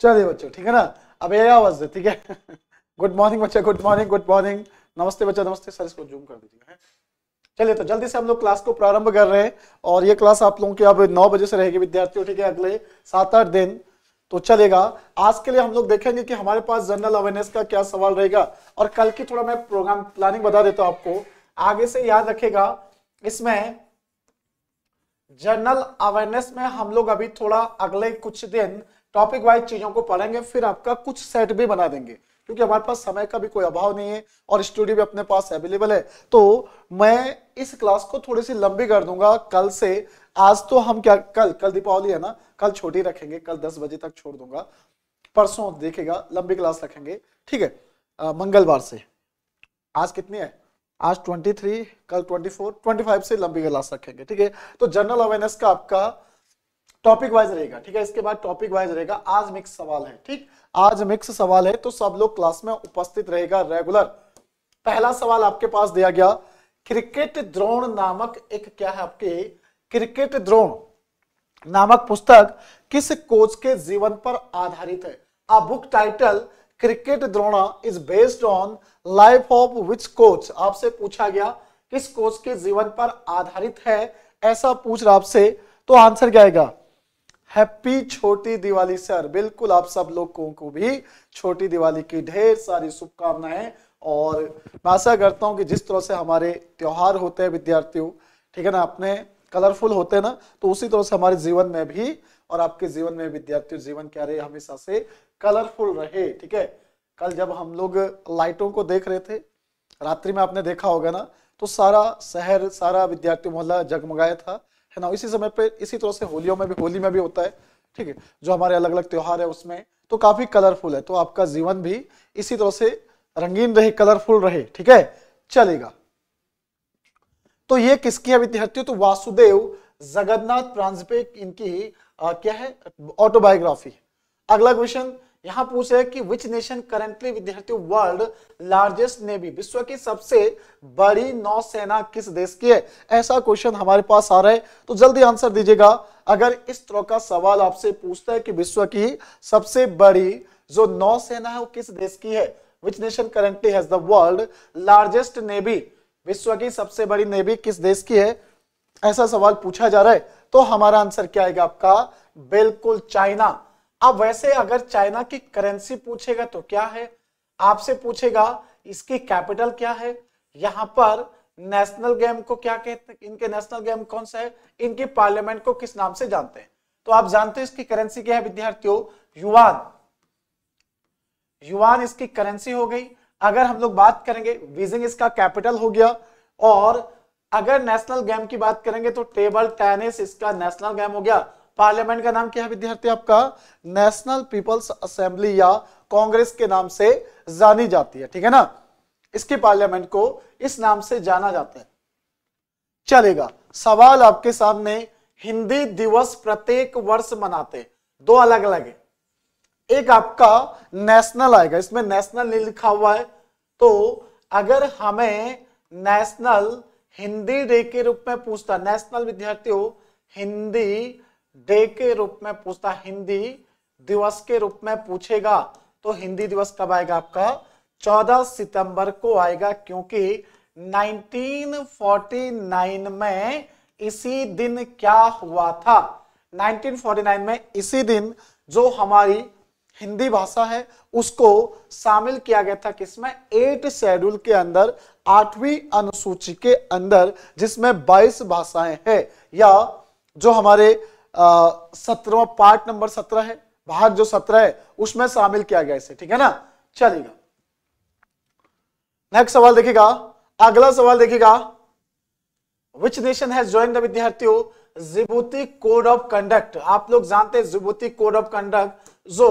चलिए बच्चों ठीक है ना अब ये आवाज ठीक है गुड मॉर्निंग बच्चा गुड मॉर्निंग गुड मॉर्निंग नमस्ते बच्चा नमस्ते सर इसको जूम कर दीजिए चलिए तो जल्दी से हम लोग क्लास को प्रारंभ कर रहे हैं और ये क्लास आप लोगों की अब नौ बजे से रहेगी विद्यार्थियों ठीक है अगले सात आठ दिन तो चलेगा आज के लिए हम लोग देखेंगे कि हमारे पास जनरल अवेयरनेस का क्या सवाल रहेगा और कल की थोड़ा मैं प्रोग्राम प्लानिंग बता देता हूं आपको आगे से याद रखेगा इसमें जनरल अवेयरनेस में हम लोग अभी थोड़ा अगले कुछ दिन टॉपिक वाइज चीजों को पढ़ेंगे फिर आपका कुछ सेट भी बना देंगे क्योंकि हमारे पास समय का भी कोई अभाव नहीं है और स्टूडियो भी अपने पास अवेलेबल है तो मैं इस क्लास को थोड़ी सी लंबी कर दूंगा कल से आज तो हम क्या कल कल दीपावली है ना कल छोटी रखेंगे कल दस बजे तक छोड़ दूंगा परसों देखेगा लंबी क्लास रखेंगे ठीक है मंगलवार से आज कितनी है आज 23 कल ट्वेंटी 25 से लंबी क्लास रखेंगे ठीक है तो जनरल अवेयरनेस का आपका टॉपिक वाइज रहेगा ठीक है इसके बाद टॉपिक वाइज रहेगा आज मिक्स सवाल है ठीक आज मिक्स सवाल है तो सब लोग क्लास में उपस्थित रहेगा रेगुलर पहला सवाल आपके पास दिया गया क्रिकेट द्रोण नामक एक क्या है आपके क्रिकेट द्रोण नामक पुस्तक किस कोच के जीवन पर आधारित है a book title cricket Drona is based on life of which coach आपसे पूछा गया किस कोच के जीवन पर आधारित है ऐसा पूछ रहा आपसे तो आंसर क्या आएगा हैप्पी छोटी दिवाली सर बिल्कुल आप सब लोगों को भी छोटी दिवाली की ढेर सारी शुभकामनाएं और मैं आशा करता हूँ कि जिस तरह से हमारे त्यौहार होते हैं विद्यार्थियों ठीक है ना अपने कलरफुल होते हैं ना तो उसी तरह से हमारे जीवन में भी और आपके जीवन में विद्यार्थियों जीवन क्या रहे हमेशा से कलरफुल रहे ठीक है कल जब हम लोग लाइटों को देख रहे थे रात्रि में आपने देखा होगा ना तो सारा शहर सारा विद्यार्थी मोहल्ला जगमगाया था है ना इसी समय पे इसी तरह से होलियों में भी होली में भी होता है ठीक है जो हमारे अलग अलग त्यौहार है उसमें तो काफी कलरफुल है तो आपका जीवन भी इसी तरह से रंगीन रहे कलरफुल रहे ठीक है चलेगा तो ये किसकी है विद्यार्थियों तो वासुदेव जगन्नाथ प्रांजपे इनकी आ, क्या है ऑटोबायोग्राफी अगला क्वेश्चन यहाँ पूछ रहे कि विच नेशन करेंटली विद्यार्थी वर्ल्ड लार्जेस्ट नेवी विश्व की सबसे बड़ी नौसेना किस देश की है ऐसा क्वेश्चन हमारे पास आ रहा है तो जल्दी आंसर दीजिएगा अगर इस तरह का सवाल आपसे पूछता है कि विश्व की सबसे बड़ी जो नौसेना है वो किस देश की है which nation currently has the world largest navy विश्व की सबसे बड़ी नेवी किस देश की है ऐसा सवाल पूछा जा रहा है तो हमारा आंसर क्या आएगा आपका बिल्कुल चाइना अब वैसे अगर चाइना की करेंसी पूछेगा तो क्या है आपसे पूछेगा इसकी कैपिटल क्या है यहां पर नेशनल गेम को क्या कहते हैं इनके नेशनल गेम कौन सा है इनके पार्लियामेंट को किस नाम से जानते हैं तो आप जानते हो इसकी करेंसी क्या है विद्यार्थियों युवान युवान इसकी करेंसी हो गई अगर हम लोग बात करेंगे विजिंग इसका कैपिटल हो गया और अगर नेशनल गेम की बात करेंगे तो टेबल टेनिस इसका नेशनल गेम हो गया पार्लियामेंट का नाम क्या है विद्यार्थी आपका नेशनल पीपल्स असेंबली या कांग्रेस के नाम से जानी जाती है ठीक है ना इसके पार्लियामेंट को इस नाम से जाना जाता है चलेगा सवाल आपके सामने हिंदी दिवस प्रत्येक वर्ष मनाते दो अलग अलग है एक आपका नेशनल आएगा इसमें नेशनल नहीं लिखा हुआ है तो अगर हमें नेशनल हिंदी डे के रूप में पूछता नेशनल विद्यार्थियों हिंदी डे के रूप में पूछता हिंदी दिवस के रूप में पूछेगा तो हिंदी दिवस कब आएगा आपका 14 सितंबर को आएगा क्योंकि 1949 में इसी दिन क्या हुआ था 1949 में इसी दिन जो हमारी हिंदी भाषा है उसको शामिल किया गया था किसमें एट शेड्यूल के अंदर आठवीं अनुसूची के अंदर जिसमें 22 भाषाएं हैं या जो हमारे सत्रह पार्ट नंबर सत्रह है भाग जो सत्रह है उसमें शामिल किया गया इसे ठीक है ना चलेगा नेक्स्ट सवाल देखिएगा अगला सवाल देखिएगा which nation has join the विद्यार्थियों जिबूती कोड ऑफ कंडक्ट आप लोग जानते हैं जिबूती कोड ऑफ कंडक्ट जो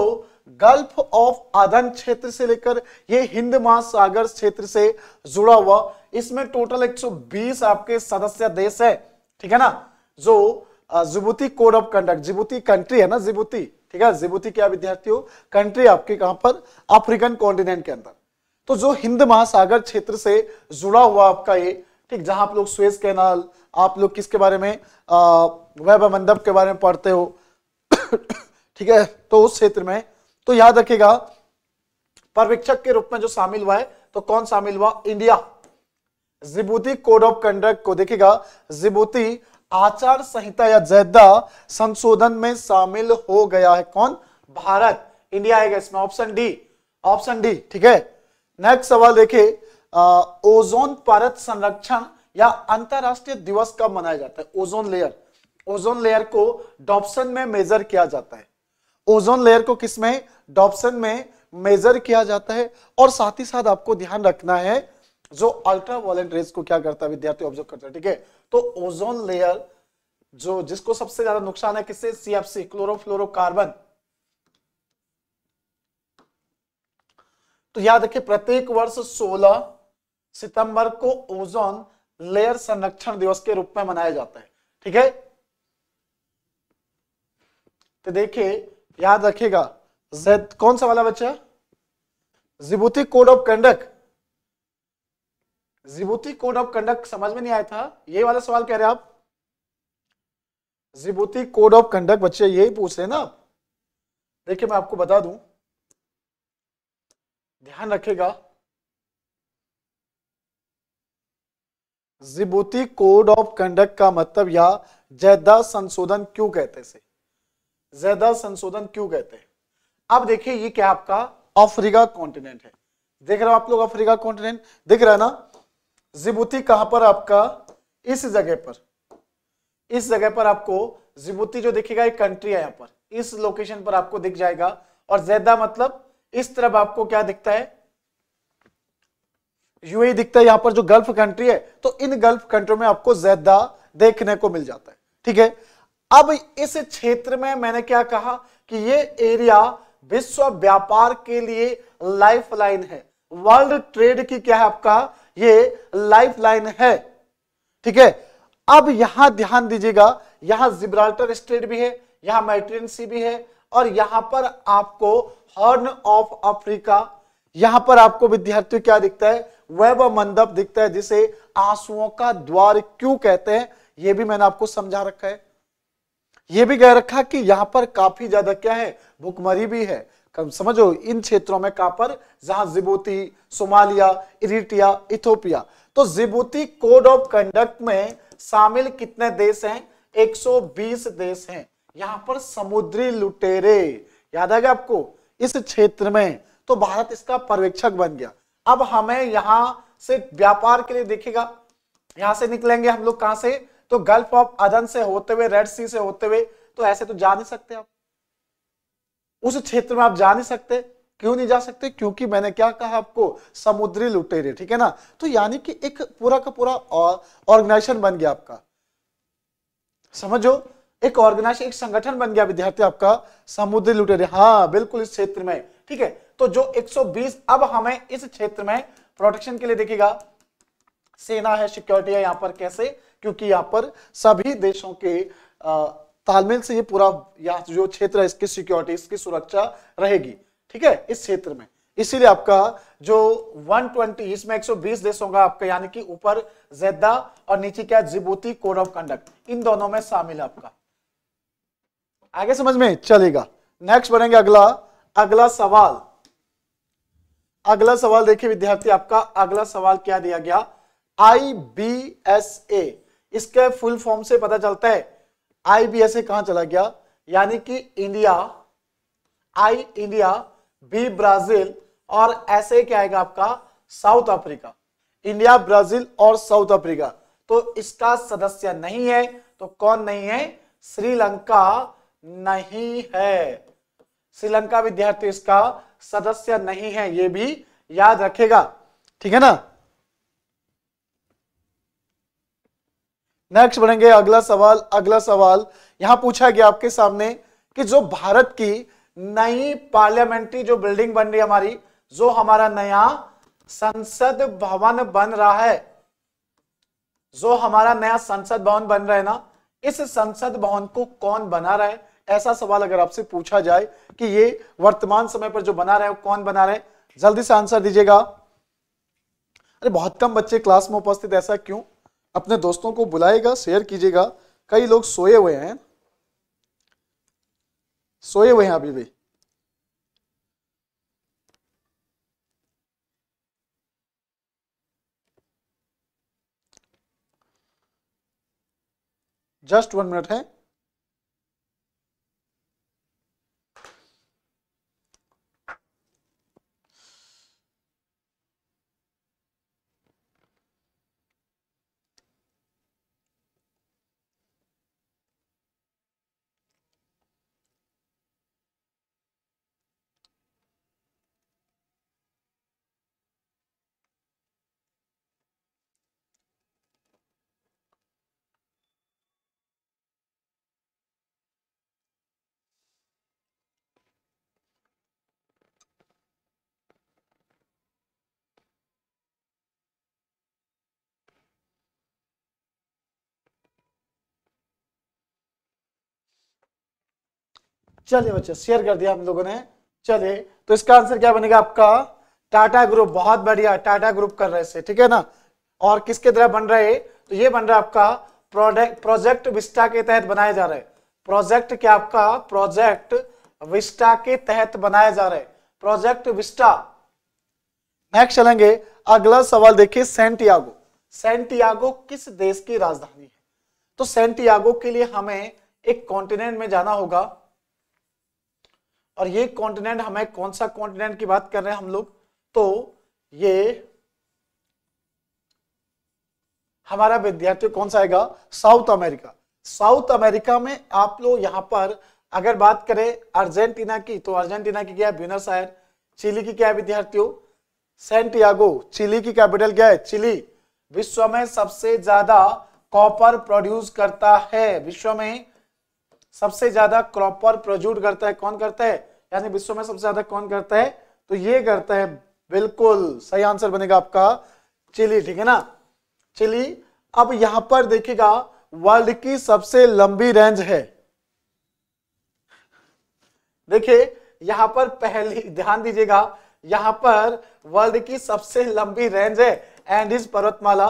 गल्फ ऑफ आदन क्षेत्र से लेकर ये हिंद महासागर क्षेत्र से जुड़ा हुआ इसमें टोटल 120 आपके सदस्य देश है ठीक है ना जो Djibouti code of conduct Djibouti country है ना जिबूती ठीक है जिबूती क्या विद्यार्थी हो कंट्री आपके कहां पर अफ्रीकन कॉन्टिनेंट के अंदर तो जो हिंद महासागर क्षेत्र से जुड़ा हुआ आपका ये ठीक जहां आप लोग स्वेज कैनाल आप लोग किसके बारे में वैभ मंडप के बारे में पढ़ते हो ठीक है तो उस क्षेत्र में तो याद रखिएगा पर्यवेक्षक के रूप में जो शामिल हुआ है तो कौन शामिल हुआ India Djibouti code of conduct को देखिएगा जिबूती आचार संहिता या जैदा संशोधन में शामिल हो गया है कौन भारत इंडिया आएगा इसमें ऑप्शन डी ऑप्शन डी ठीक है नेक्स्ट सवाल देखिए ओजोन परत संरक्षण या अंतरराष्ट्रीय दिवस कब मनाया जाता है ओजोन लेयर ओजोन लेयर को डॉप्सन में मेजर किया जाता है ओजोन लेयर को किसमें डॉप्सन में मेजर किया जाता है और साथ ही साथ आपको ध्यान रखना है जो अल्ट्रा वायलेंट रेस को क्या करता है विद्यार्थी ऑब्जर्व करता है ठीक है तो ओजोन लेयर जो जिसको सबसे ज्यादा नुकसान है किससे सीएफसी क्लोरोफ्लोरोकार्बन तो याद रखिए प्रत्येक वर्ष 16 सितंबर को ओजोन लेयर संरक्षण दिवस के रूप में मनाया जाता है ठीक है तो देखिए याद रखेगा जेड कौन सा वाला बच्चा Djibouti code of conduct Djibouti code of conduct समझ में नहीं आया था ये वाला सवाल कह रहे हैं आप जिबूती कोड ऑफ कंडक्ट बच्चे यही पूछ रहे हैं ना देखिए मैं आपको बता दूं ध्यान रखेगा जिबूती कोड ऑफ कंडक्ट का मतलब या जैदा संशोधन क्यों कहते से जैदा संशोधन क्यों कहते हैं अब देखिए ये क्या आपका अफ्रीका कॉन्टिनेंट है देख रहे हो आप लोग अफ्रीका कॉन्टिनेंट देख रहे हैं ना जिबूती कहां पर आपका इस जगह पर इस जगह पर आपको जिबूती जो दिखेगा एक कंट्री है यहां पर इस लोकेशन पर आपको दिख जाएगा और जैदा मतलब इस तरफ आपको क्या दिखता है यूएई दिखता है यहां पर जो गल्फ कंट्री है तो इन गल्फ कंट्री में आपको जैदा देखने को मिल जाता है ठीक है अब इस क्षेत्र में मैंने क्या कहा कि ये एरिया विश्व व्यापार के लिए लाइफलाइन है वर्ल्ड ट्रेड की क्या है आपका ये लाइफ लाइन है ठीक है अब यहां ध्यान दीजिएगा यहां जिब्राल्टर स्ट्रेट भी है यहां मेट्रियन सी भी है और यहां पर आपको हॉर्न ऑफ अफ्रीका यहां पर आपको विद्यार्थियों क्या दिखता है वैब मंडप दिखता है जिसे आंसुओं का द्वार क्यों कहते हैं यह भी मैंने आपको समझा रखा है यह भी कह रखा कि यहां पर काफी ज्यादा क्या है भुखमरी भी है समझो इन क्षेत्रों में पर जहां जिबूती सोमालिया इरिटिया इथोपिया तो जिबूती कोड ऑफ कंडक्ट में शामिल कितने देश हैं 120 देश हैं यहां पर समुद्री लुटेरे याद आ गया आपको इस क्षेत्र में तो भारत इसका पर्यवेक्षक बन गया अब हमें यहां से व्यापार के लिए देखेगा यहां से निकलेंगे हम लोग कहां से तो गल्फ ऑफ अदन से होते हुए रेड सी से होते हुए तो ऐसे तो जा नहीं सकते आप उस क्षेत्र में आप जा नहीं सकते क्यों नहीं जा सकते क्योंकि मैंने क्या कहा आपको समुद्री लुटेरे ठीक है ना तो यानी कि एक पूरा का पूरा ऑर्गेनाइजेशन बन गया आपका समझो एक ऑर्गेनाइजेशन एक संगठन बन गया विद्यार्थी आपका समुद्री लुटेरे हाँ बिल्कुल इस क्षेत्र में ठीक है तो जो 120 अब हमें इस क्षेत्र में प्रोटेक्शन के लिए देखेगा सेना है सिक्योरिटी है यहां पर कैसे क्योंकि यहां पर सभी देशों के आ, तालमेल से ये पूरा या जो क्षेत्र है इसकी सिक्योरिटी इसकी सुरक्षा रहेगी ठीक है इस क्षेत्र में इसीलिए आपका जो 120 इसमें 120 देशों का आपका यानी कि ऊपर जेद्दा और नीचे क्या जिबूती कोड ऑफ कंडक्ट इन दोनों में शामिल है आपका आगे समझ में चलेगा नेक्स्ट बनेंगे अगला अगला सवाल अगला सवाल देखिए विद्यार्थी आपका अगला सवाल क्या दिया गया आई बी एस ए इसके फुल फॉर्म से पता चलता है आईबीएसए कहां चला गया यानी कि India I India B Brazil और ऐसे क्या आएगा आपका साउथ अफ्रीका इंडिया ब्राजील और साउथ अफ्रीका तो इसका सदस्य नहीं है तो कौन नहीं है श्रीलंका नहीं है श्रीलंका विद्यार्थी इसका सदस्य नहीं है यह भी याद रखेगा ठीक है ना नेक्स्ट बढ़ेंगे अगला सवाल अगला सवाल यहां पूछा गया आपके सामने कि जो भारत की नई पार्लियामेंट्री जो बिल्डिंग बन रही है हमारी जो हमारा नया संसद भवन बन रहा है जो हमारा नया संसद भवन बन रहा है ना इस संसद भवन को कौन बना रहा है ऐसा सवाल अगर आपसे पूछा जाए कि ये वर्तमान समय पर जो बना रहे वो कौन बना रहे जल्दी से आंसर दीजिएगा अरे बहुत कम बच्चे क्लास में उपस्थित ऐसा क्यों अपने दोस्तों को बुलाएगा शेयर कीजिएगा कई लोग सोए हुए हैं सोए हुए हैं अभी भी जस्ट वन मिनट है चलिए बच्चे शेयर कर दिया हम लोगों ने चलिए तो इसका आंसर क्या बनेगा आपका टाटा ग्रुप बहुत बढ़िया टाटा ग्रुप कर रहे से ठीक है ना और किसके तरह बन रहे तो ये बन रहा है आपका प्रोडक्ट प्रोजेक्ट विस्टा के तहत बनाया जा रहा है प्रोजेक्ट क्या आपका प्रोजेक्ट विस्टा के तहत बनाया जा रहा है प्रोजेक्ट विस्टा नेक्स्ट चलेंगे अगला सवाल देखिए सेंटियागो सेंटियागो किस देश की राजधानी है तो सेंटियागो के लिए हमें एक कॉन्टिनेंट में जाना होगा और ये कॉन्टिनेंट हमें कौन सा कॉन्टिनेंट की बात कर रहे हैं हम लोग तो ये हमारा विद्यार्थी कौन सा आएगा साउथ अमेरिका साउथ अमेरिका में आप लोग यहां पर अगर बात करें अर्जेंटीना की तो अर्जेंटीना की क्या है ब्यूनस आयर चिली की क्या है विद्यार्थियों सेंटियागो चिली की कैपिटल क्या है चिली विश्व में सबसे ज्यादा कॉपर प्रोड्यूस करता है विश्व में सबसे ज्यादा क्रॉपर प्रोड्यूट करता है कौन करता है यानी विश्व में सबसे ज्यादा कौन करता है तो ये करता है बिल्कुल सही आंसर बनेगा आपका चिली ठीक है ना चिली अब यहां पर देखिएगा वर्ल्ड की सबसे लंबी रेंज है देखिए यहां पर पहली ध्यान दीजिएगा यहां पर वर्ल्ड की सबसे लंबी रेंज है एंड इस पर्वतमाला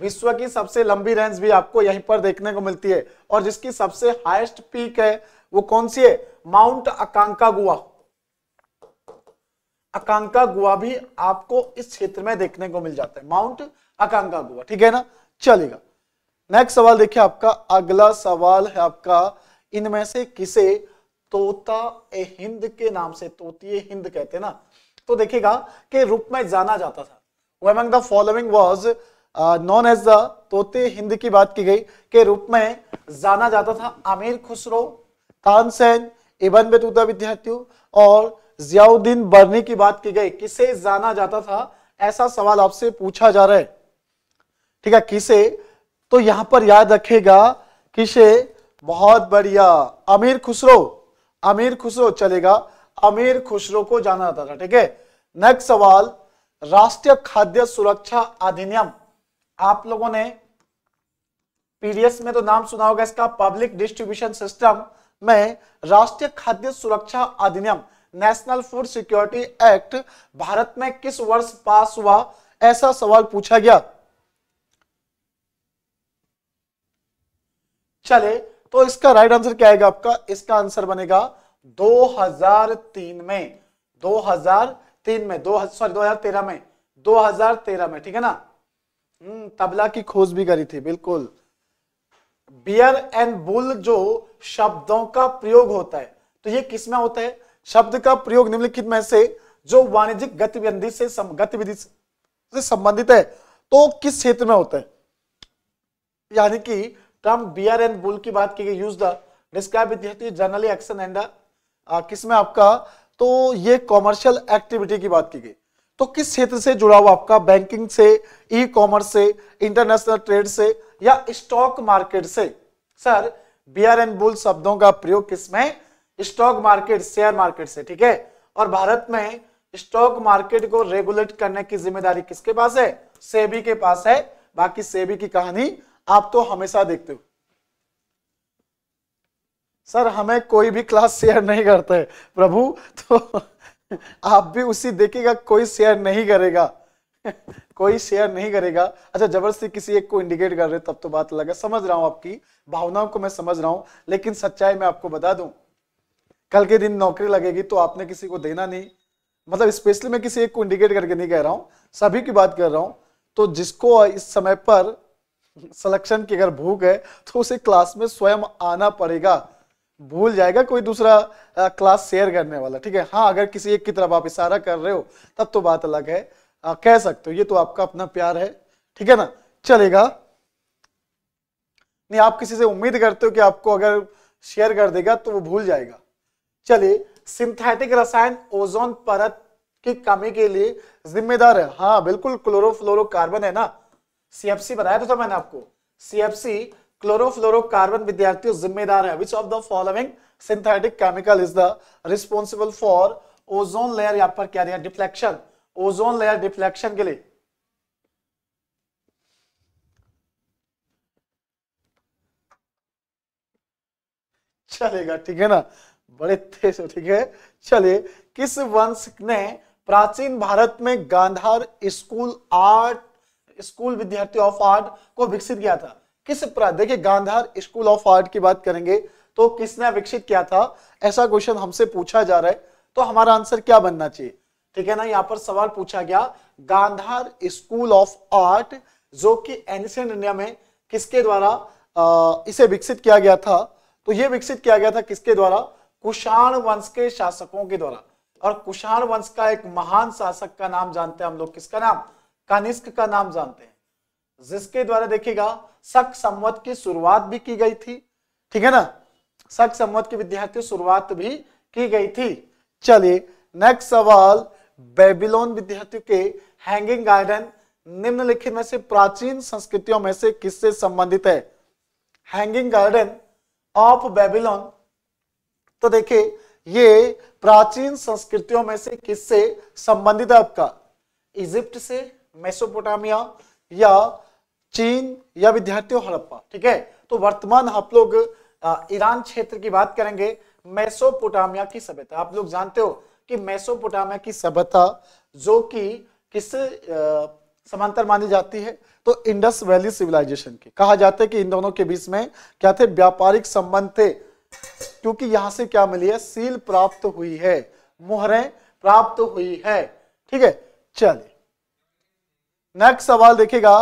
विश्व की सबसे लंबी रेंज भी आपको यहीं पर देखने को मिलती है और जिसकी सबसे हाईएस्ट पीक है वो कौन सी है माउंट अकांका गुआ अकांका गुआ भी आपको इस क्षेत्र में देखने को मिल जाता है माउंट अकांका गुआ ठीक है ना चलेगा नेक्स्ट सवाल देखिए आपका अगला सवाल है आपका इनमें से किसे तोता ए हिंद के नाम से तोती हिंद कहते हैं ना तो देखिएगा के रूप में जाना जाता था among the following was known as the तोते हिंद की बात की गई के रूप में जाना जाता था आमिर खुसरो तानसेन इबन बेतूता विद्यार्थियों और जियाउद्दीन बर्नी की बात की गई किसे जाना जाता था ऐसा सवाल आपसे पूछा जा रहा है ठीक है किसे तो यहां पर याद रखेगा किसे बहुत बढ़िया अमीर खुसरो अमीर खुसरो चलेगा अमीर खुसरो को जाना जाता था ठीक है नेक्स्ट सवाल राष्ट्रीय खाद्य सुरक्षा अधिनियम आप लोगों ने पीडीएस में तो नाम सुना होगा इसका पब्लिक डिस्ट्रीब्यूशन सिस्टम में राष्ट्रीय खाद्य सुरक्षा अधिनियम नेशनल फूड सिक्योरिटी एक्ट भारत में किस वर्ष पास हुआ ऐसा सवाल पूछा गया चले तो इसका राइट आंसर क्या आएगा आपका इसका आंसर बनेगा 2003 में 2003 में दो सॉरी 2013 में 2013 में ठीक है ना हम्म, तबला की खोज भी करी थी बिल्कुल बियर एंड बुल जो शब्दों का प्रयोग होता है तो ये किसमें होता है शब्द का प्रयोग निम्नलिखित में से जो वाणिज्यिक गतिविधि से गतिविधि से संबंधित है तो किस क्षेत्र में होता है यानी कि टर्म बियर एंड बुल की बात की गई use the describe generally action and किसमें आपका तो ये कॉमर्शियल एक्टिविटी की बात की गई तो किस क्षेत्र से जुड़ा हुआ आपका बैंकिंग से ई कॉमर्स से इंटरनेशनल ट्रेड से या स्टॉक मार्केट से सर आर एन बुल शब्दों का प्रयोग किसमें स्टॉक मार्केट शेयर मार्केट से ठीक है और भारत में स्टॉक मार्केट को रेगुलेट करने की जिम्मेदारी किसके पास है सेबी के पास है बाकी सेबी की कहानी आप तो हमेशा देखते हो सर हमें कोई भी क्लास शेयर नहीं करते प्रभु तो आप भी उसी देखेगा कोई शेयर नहीं करेगा कोई शेयर नहीं करेगा अच्छा जबरदस्ती किसी एक को इंडिकेट कर रहे तब तो बात है समझ रहा हूं आपकी भावनाओं को मैं समझ रहा हूं लेकिन सच्चाई मैं आपको बता दूं कल के दिन नौकरी लगेगी तो आपने किसी को देना नहीं मतलब स्पेशली मैं किसी एक को इंडिकेट करके नहीं कह रहा हूं सभी की बात कर रहा हूं तो जिसको इस समय पर सिलेक्शन की अगर भूख है तो उसे क्लास में स्वयं आना पड़ेगा भूल जाएगा कोई दूसरा क्लास शेयर करने वाला ठीक है हाँ अगर किसी एक की तरफ आप इशारा कर रहे हो तब तो बात अलग है आ, कह सकते हो ये तो आपका अपना प्यार है ठीक है ना चलेगा नहीं आप किसी से उम्मीद करते हो कि आपको अगर शेयर कर देगा तो वो भूल जाएगा चलिए सिंथेटिक रसायन ओजोन परत की कमी के लिए जिम्मेदार है हाँ बिल्कुल क्लोरोफ्लोरोकार्बन है ना सीएफसी बनाया तो था मैंने आपको सीएफसी Chlorofluorocarbon विद्यार्थियों जिम्मेदार है which of the following synthetic chemical is the responsible for ozone layer यहां पर क्या दिया डिफ्लेक्शन ओजोन लेयर डिफ्लेक्शन के लिए चलेगा ठीक है ना बड़े तेज हो ठीक है चलिए किस वंश ने प्राचीन भारत में गांधार स्कूल आर्ट स्कूल विद्यार्थी ऑफ आर्ट को विकसित किया था किस अपराध देखिए गांधार स्कूल ऑफ आर्ट की बात करेंगे तो किसने विकसित किया था ऐसा क्वेश्चन हमसे पूछा जा रहा है तो हमारा आंसर क्या बनना चाहिए ठीक है ना यहाँ पर सवाल पूछा गया गांधार स्कूल ऑफ आर्ट जो कि एनिशियंट इंडिया में किसके द्वारा इसे विकसित किया गया था तो यह विकसित किया गया था किसके द्वारा कुषाण वंश के शासकों के द्वारा और कुषाण वंश का एक महान शासक का नाम जानते हैं हम लोग किसका नाम कनिष्क का नाम जानते हैं जिसके द्वारा देखिएगा सख संवत की शुरुआत भी की गई थी ठीक है ना सख संवत के विद्यार्थी शुरुआत भी की गई थी चलिए नेक्स्ट सवाल बेबीलोन विद्यार्थियों के हैंगिंग गार्डन निम्नलिखित में से प्राचीन संस्कृतियों में से किससे संबंधित है हैंगिंग गार्डन ऑफ बेबीलोन तो देखिए ये प्राचीन संस्कृतियों में से किससे संबंधित है आपका इजिप्ट से मेसोपोटामिया या चीन या विद्यार्थियों हड़प्पा ठीक है तो वर्तमान आप लोग ईरान क्षेत्र की बात करेंगे मैसोपोटामिया की सभ्यता आप लोग जानते हो कि मैसोपोटामिया की सभ्यता जो कि किस समांतर मानी जाती है तो इंडस वैली सिविलाइजेशन की कहा जाता है कि इन दोनों के बीच में क्या थे व्यापारिक संबंध थे क्योंकि यहां से क्या मिली है सील प्राप्त हुई है मुहरें प्राप्त हुई है ठीक है चलिए नेक्स्ट सवाल देखेगा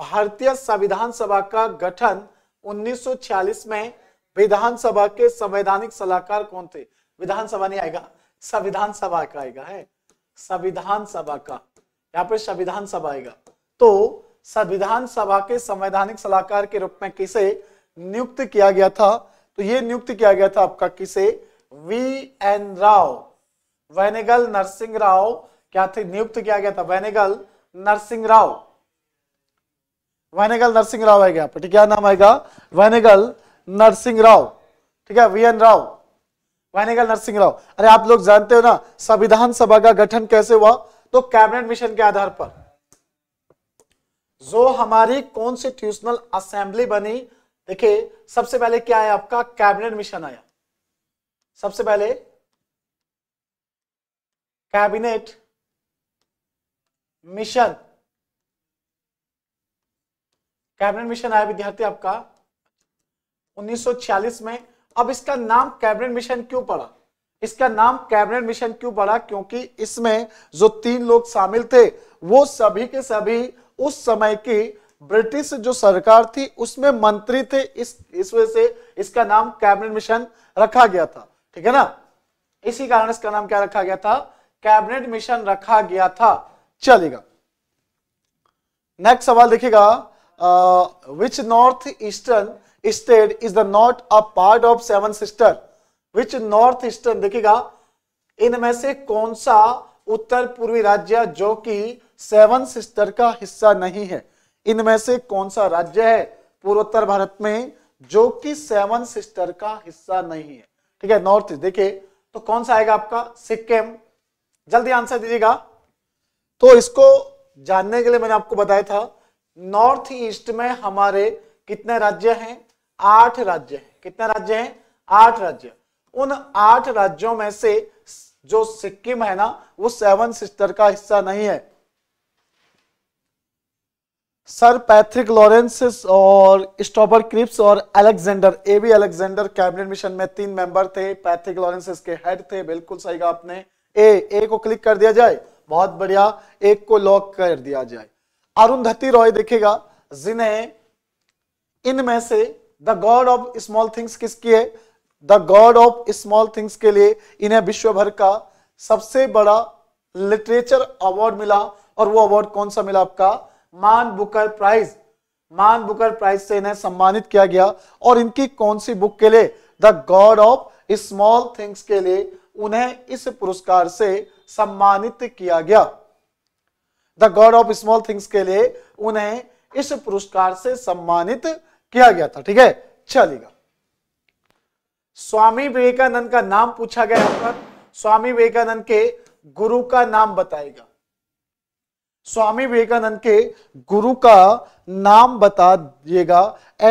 भारतीय संविधान सभा का गठन 1946 में विधानसभा के संवैधानिक सलाहकार कौन थे विधानसभा नहीं आएगा संविधान सभा का आएगा है संविधान सभा का यहाँ पर संविधान सभा आएगा तो संविधान सभा के संवैधानिक सलाहकार के रूप में किसे नियुक्त किया गया था तो ये नियुक्त किया गया था आपका किसे वी एन राव वैनेगल नरसिंह राव क्या थे नियुक्त किया गया था वैनेगल नरसिंह राव वैनेगल नरसिंह राव आएगा यहाँ पर ठीक है नाम आएगा वैनेगल नरसिंह राव ठीक है वी एन राव वैनेगल नरसिंह राव अरे आप लोग जानते हो ना संविधान सभा का गठन कैसे हुआ तो कैबिनेट मिशन के आधार पर जो हमारी कॉन्स्टिट्यूशनल असेंबली बनी देखिए सबसे पहले क्या आया आपका कैबिनेट मिशन आया सबसे पहले कैबिनेट मिशन कैबिनेट मिशन आया विद्यार्थी आपका 1946 में अब इसका नाम कैबिनेट मिशन क्यों पड़ा इसका नाम कैबिनेट मिशन क्यों पड़ा क्योंकि इसमें जो तीन लोग शामिल थे वो सभी के सभी उस समय की ब्रिटिश जो सरकार थी उसमें मंत्री थे इस इस वजह से इसका नाम कैबिनेट मिशन रखा गया था ठीक है ना इसी कारण इसका नाम क्या रखा गया था कैबिनेट मिशन रखा गया था चलेगा नेक्स्ट सवाल देखिएगा uh, which northeastern state is the not a part of seven sister which north eastern देखिएगा इनमें से कौन सा उत्तर पूर्वी राज्य जो कि सेवन सिस्टर का हिस्सा नहीं है इनमें से कौन सा राज्य है पूर्वोत्तर भारत में जो कि सेवन सिस्टर का हिस्सा नहीं है ठीक है नॉर्थ ईस्ट देखिए तो कौन सा आएगा आपका सिक्किम जल्दी आंसर दीजिएगा तो इसको जानने के लिए मैंने आपको बताया था नॉर्थ ईस्ट में हमारे कितने राज्य हैं आठ राज्य हैं कितने राज्य हैं आठ राज्य उन आठ राज्यों में से जो सिक्किम है ना वो सेवन सिस्टर का हिस्सा नहीं है सर पैथ्रिक लॉरेंस और स्टॉबर क्रिप्स और Alexander A B Alexander cabinet mission में तीन मेंबर थे पैथ्रिक लॉरेंसिस के हेड थे बिल्कुल सही कहा आपने ए ए को क्लिक कर दिया जाए बहुत बढ़िया एक को लॉक कर दिया जाए अरुंधति रॉय देखेगा जिन्हें इनमें से the God of small things किसकी है the God of small things के लिए इन्हें विश्व भर का सबसे बड़ा लिटरेचर अवार्ड मिला और वो अवार्ड कौन सा मिला आपका Man Booker prize Man Booker prize से इन्हें सम्मानित किया गया और इनकी कौन सी बुक के लिए the God of small things के लिए उन्हें इस पुरस्कार से सम्मानित किया गया the God of small things के लिए उन्हें इस पुरस्कार से सम्मानित किया गया था ठीक है चलेगा स्वामी विवेकानंद का नाम पूछा गया पर स्वामी विवेकानंद के गुरु का नाम बताएगा स्वामी विवेकानंद के गुरु का नाम बता दिएगा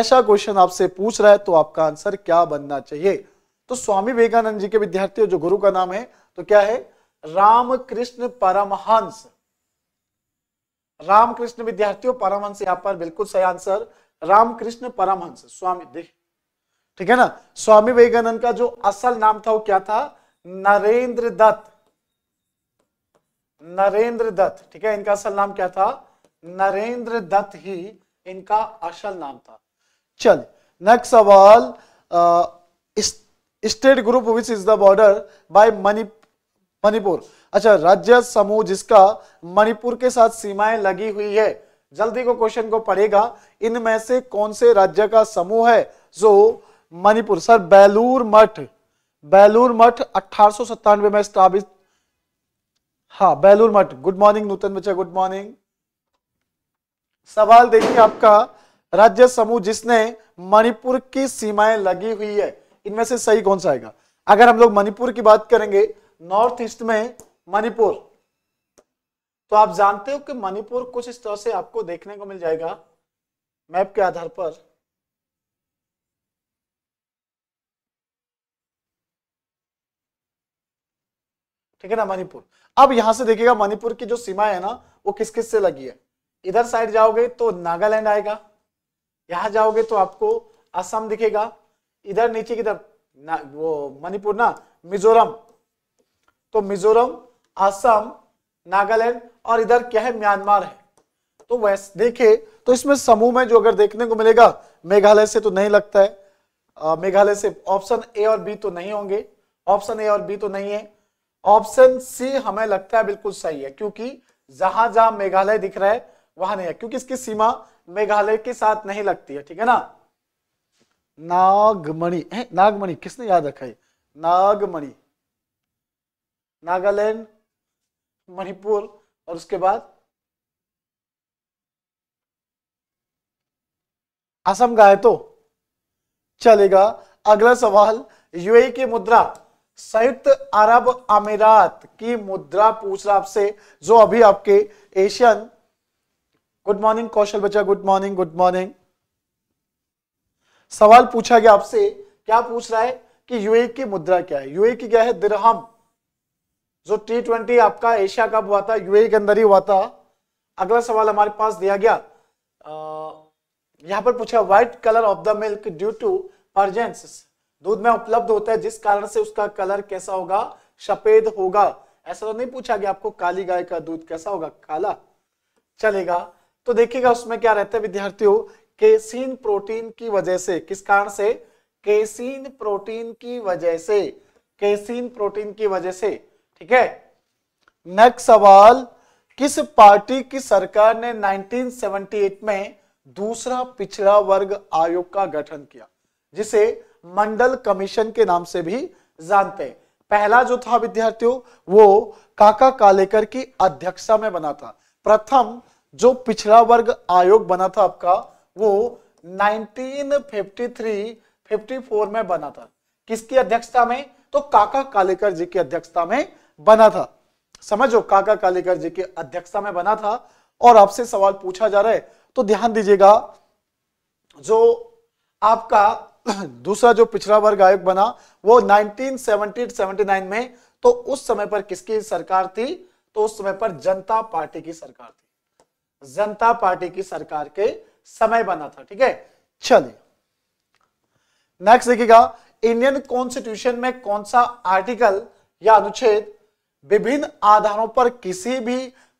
ऐसा क्वेश्चन आपसे पूछ रहा है तो आपका आंसर क्या बनना चाहिए तो स्वामी विवेकानंद जी के विद्यार्थी जो गुरु का नाम है तो क्या है रामकृष्ण परमहंस रामकृष्ण विद्यार्थियों परमहंस यहाँ पर बिल्कुल सही आंसर रामकृष्ण परमहंस स्वामी देख ठीक है ना स्वामी विवेकानंद का जो असल नाम था वो क्या था नरेंद्र दत्त नरेंद्र दत्त ठीक है इनका असल नाम क्या था नरेंद्र दत्त ही इनका असल नाम था चल नेक्स्ट सवाल state group which is the border by Manipur अच्छा राज्य समूह जिसका मणिपुर के साथ सीमाएं लगी हुई है जल्दी को क्वेश्चन को पढ़ेगा इनमें से कौन से राज्य का समूह है जो मणिपुर सर बैलूर मठ बैलूर मठ अठारह में स्थापित हाँ बेलूर मठ गुड मॉर्निंग नूतन बच्चा गुड मॉर्निंग सवाल देखिए आपका राज्य समूह जिसने मणिपुर की सीमाएं लगी हुई है इनमें से सही कौन सा आएगा अगर हम लोग मणिपुर की बात करेंगे नॉर्थ ईस्ट में मणिपुर तो आप जानते हो कि मणिपुर कुछ इस तरह से आपको देखने को मिल जाएगा मैप के आधार पर ठीक है ना मणिपुर अब यहां से देखिएगा मणिपुर की जो सीमा है ना वो किस किस से लगी है इधर साइड जाओगे तो नागालैंड आएगा यहां जाओगे तो आपको असम दिखेगा इधर नीचे की तरफ वो मणिपुर ना मिजोरम तो मिजोरम असम नागालैंड और इधर क्या है म्यांमार है तो वैसे देखे तो इसमें समूह में जो अगर देखने को मिलेगा मेघालय से तो नहीं लगता है मेघालय से ऑप्शन ए और बी तो नहीं होंगे ऑप्शन ए और बी तो नहीं है ऑप्शन सी हमें लगता है बिल्कुल सही है क्योंकि जहां जहां मेघालय दिख रहा है वहां नहीं है क्योंकि इसकी सीमा मेघालय के साथ नहीं लगती है ठीक है ना नागमणि नागमणि किसने याद रखा है नागमणि नागालैंड मणिपुर और उसके बाद असम गाय तो चलेगा अगला सवाल यूएई की मुद्रा संयुक्त अरब अमीरात की मुद्रा पूछ रहा आपसे जो अभी आपके एशियन गुड मॉर्निंग कौशल बच्चा गुड मॉर्निंग गुड मॉर्निंग सवाल पूछा गया आपसे क्या पूछ रहा है कि यूए की मुद्रा क्या है यूए की क्या है दिरहम जो टी ट्वेंटी आपका एशिया कप हुआ था यूएई e के अंदर ही हुआ था अगला सवाल हमारे पास दिया गया यहाँ पर पूछा white colour of the milk due to presence दूध में उपलब्ध होता है जिस कारण से उसका कलर कैसा होगा सफेद होगा ऐसा तो नहीं पूछा गया आपको काली गाय का दूध कैसा होगा काला चलेगा तो देखिएगा उसमें क्या रहता है विद्यार्थियों केसीन प्रोटीन की वजह से किस कारण से केसीन प्रोटीन की वजह से केसीन प्रोटीन की वजह से ठीक है नेक्स्ट सवाल किस पार्टी की सरकार ने 1978 में दूसरा पिछड़ा वर्ग आयोग का गठन किया जिसे मंडल कमीशन के नाम से भी जानते हैं पहला जो था विद्यार्थियों वो काका कालेकर की अध्यक्षता में बना था प्रथम जो पिछड़ा वर्ग आयोग बना था आपका वो 1953 54 में बना था किसकी अध्यक्षता में तो काका कालेकर जी की अध्यक्षता में बना था समझो काका कालेकर जी की अध्यक्षता में बना था और आपसे सवाल पूछा जा रहा है तो ध्यान दीजिएगा जो आपका दूसरा जो पिछड़ा वर्ग आयोग बना वो 1970-79 में तो उस समय पर किसकी सरकार थी तो उस समय पर जनता पार्टी की सरकार थी जनता पार्टी की सरकार के समय बना था ठीक है चलिए नेक्स्ट देखिएगा इंडियन कॉन्स्टिट्यूशन में कौन सा आर्टिकल या अनुच्छेद विभिन्न आधारों पर किसी भी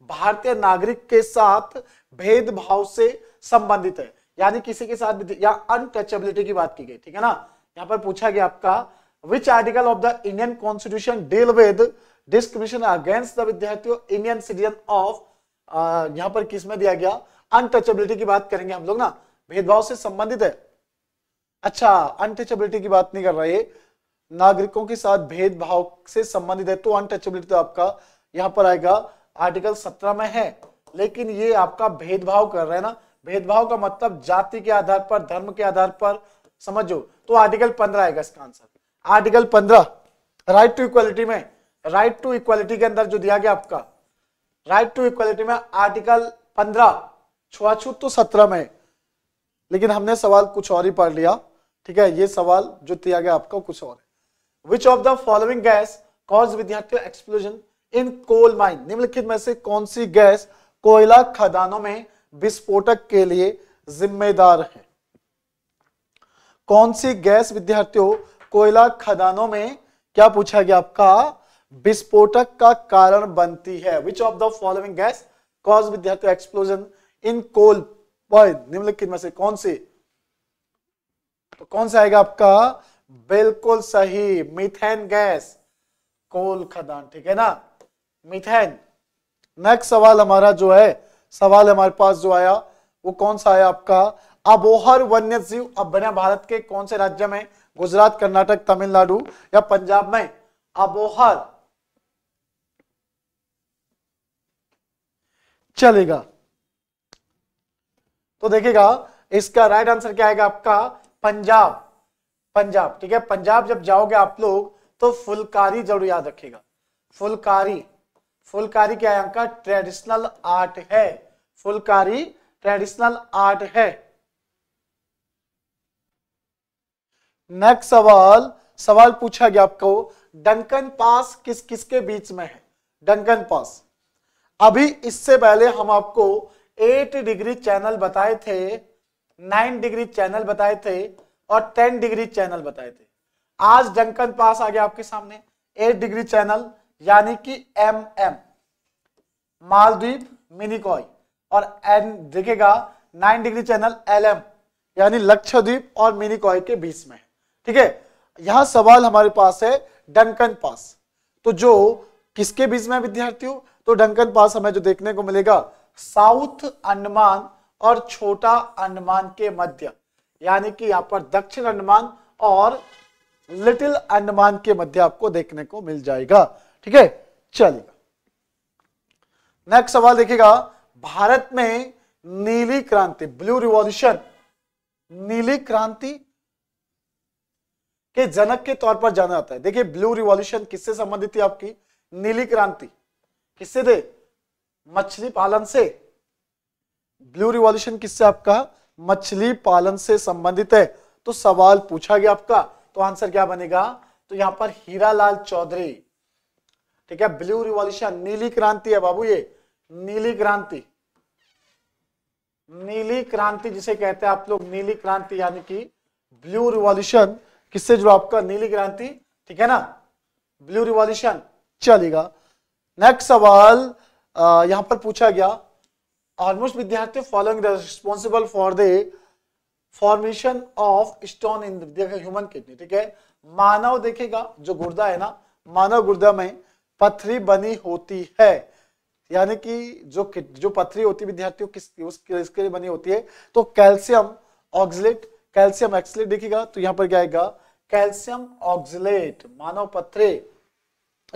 भारतीय नागरिक के साथ भेदभाव से संबंधित है यानी किसी के साथ या अनटचेबिलिटी की बात की गई ठीक है ना यहाँ पर पूछा गया आपका which article of the Indian constitution deal with discrimination against the विद्यार्थियों इंडियन सिटीजन ऑफ यहाँ पर किसमें दिया गया अनटचेबिलिटी की बात करेंगे हम लोग ना भेदभाव से संबंधित है अच्छा अनटचेबिलिटी की बात नहीं कर रहा है नागरिकों के साथ भेदभाव से संबंधित है तो अनटचेबिलिटी तो आपका यहाँ पर आएगा आर्टिकल सत्रह में है लेकिन ये आपका भेदभाव कर रहा है ना भेदभाव का मतलब जाति के आधार पर धर्म के आधार पर समझो तो आर्टिकल पंद्रह आएगा इसका आंसर आर्टिकल पंद्रह राइट टू इक्वालिटी में राइट टू इक्वालिटी के अंदर जो दिया गया आपका राइट टू इक्वालिटी में आर्टिकल पंद्रह छुआछूत तो सत्रह में लेकिन हमने सवाल कुछ और ही पढ़ लिया ठीक है ये सवाल जो दिया गया आपका कुछ और है which of the following gas cause विद्यार्थियों एक्सप्लोजन इन कोल माइन निम्नलिखित में से कौन सी गैस कोयला खदानों में विस्फोटक के लिए जिम्मेदार है कौन सी गैस विद्यार्थियों कोयला खदानों में क्या पूछा गया आपका विस्फोटक का कारण बनती है which of the following gas cause विद्यार्थियों एक्सप्लोजन इन कोल निम्नलिखित में से कौन सी तो कौन सा आएगा आपका बिल्कुल सही मिथेन गैस कोल खदान ठीक है ना मिथेन नेक्स्ट सवाल हमारा जो है सवाल हमारे पास जो आया वो कौन सा आया आपका अबोहर वन्य जीव बने भारत के कौन से राज्य में गुजरात कर्नाटक तमिलनाडु या पंजाब में अबोहर चलेगा तो देखेगा इसका राइट आंसर क्या आएगा आपका पंजाब पंजाब ठीक है पंजाब जब जाओगे आप लोग तो फुलकारी जरूर याद रखिएगा फुलकारी फुलकारी क्या यहाँ ट्रेडिशनल आर्ट है फुलकारी ट्रेडिशनल आर्ट है नेक्स्ट सवाल सवाल पूछा गया आपको डंकन पास किस किसके बीच में है डंकन पास अभी इससे पहले हम आपको 8 डिग्री चैनल बताए थे 9 डिग्री चैनल बताए थे और 10 डिग्री चैनल बताए थे आज डंकन पास आ गया आपके सामने 8 डिग्री चैनल यानी कि एम एम मालद्वीप मिनिकॉय और एन देखेगा 9 डिग्री चैनल एल एम यानी लक्षद्वीप और मिनिकॉय के बीच में ठीक है यहां सवाल हमारे पास है डंकन पास तो जो किसके बीच में विद्यार्थियों तो डंकन पास हमें जो देखने को मिलेगा साउथ अंडमान और छोटा अंडमान के मध्य यानी कि यहां पर दक्षिण अंडमान और लिटिल अंडमान के मध्य आपको देखने को मिल जाएगा ठीक है चलिए नेक्स्ट सवाल देखिएगा भारत में नीली क्रांति ब्लू रिवॉल्यूशन नीली क्रांति के जनक के तौर पर जाना जाता है देखिए ब्लू रिवॉल्यूशन किससे संबंधित थी आपकी नीली क्रांति किससे थे मछली पालन से ब्लू रिवॉल्यूशन किससे आपका मछली पालन से संबंधित है तो सवाल पूछा गया आपका तो आंसर क्या बनेगा तो यहां पर हीरालाल चौधरी ठीक है ब्लू रिवॉल्यूशन नीली क्रांति है बाबू ये नीली क्रांति नीली क्रांति जिसे कहते हैं आप लोग नीली क्रांति यानी कि ब्लू रिवॉल्यूशन किससे जुड़ा आपका नीली क्रांति ठीक है ना ब्लू रिवॉल्यूशन चलेगा नेक्स्ट सवाल यहां पर पूछा गया almost विद्यार्थी following the responsible for the formation of stone in देखेगा ह्यूमन किडनी ठीक है मानव देखेगा जो गुर्दा है ना मानव गुर्दा में पथरी बनी होती है यानी कि जो जो पथरी होती है विद्यार्थियों किस उसके लिए बनी होती है तो कैल्शियम ऑक्सिलेट कैल्शियम एक्सलेट देखेगा तो यहां पर क्या आएगा कैल्शियम ऑक्सिलेट मानव पथरे